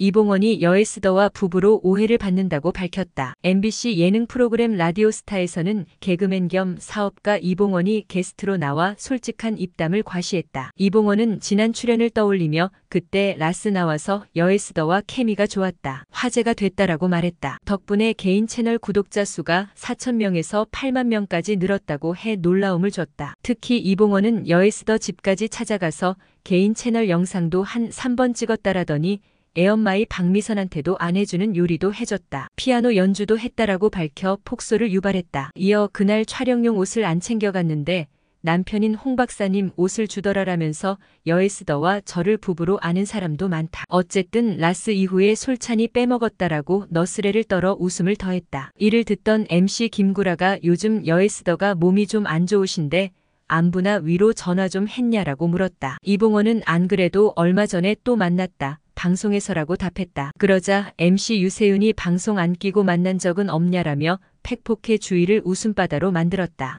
이봉원이 여에스더와 부부로 오해를 받는다고 밝혔다. MBC 예능 프로그램 라디오스타에서는 개그맨 겸 사업가 이봉원이 게스트로 나와 솔직한 입담을 과시했다. 이봉원은 지난 출연을 떠올리며 그때 라스 나와서 여에스더와 케미가 좋았다. 화제가 됐다라고 말했다. 덕분에 개인 채널 구독자 수가 4천명에서 8만명까지 늘었다고 해 놀라움을 줬다. 특히 이봉원은 여에스더 집까지 찾아가서 개인 채널 영상도 한 3번 찍었다라더니 애엄마의 박미선한테도 안 해주는 요리도 해줬다. 피아노 연주도 했다라고 밝혀 폭소를 유발했다. 이어 그날 촬영용 옷을 안 챙겨갔는데 남편인 홍 박사님 옷을 주더라라면서 여에스더와 저를 부부로 아는 사람도 많다. 어쨌든 라스 이후에 솔찬이 빼먹었다라고 너스레를 떨어 웃음을 더했다. 이를 듣던 MC 김구라가 요즘 여에스더가 몸이 좀 안 좋으신데 안부나 위로 전화 좀 했냐라고 물었다. 이봉원은 안 그래도 얼마 전에 또 만났다. 방송에서라고 답했다. 그러자 MC 유세윤이 방송 안 끼고 만난 적은 없냐라며 팩폭해 주의를 웃음바다로 만들었다.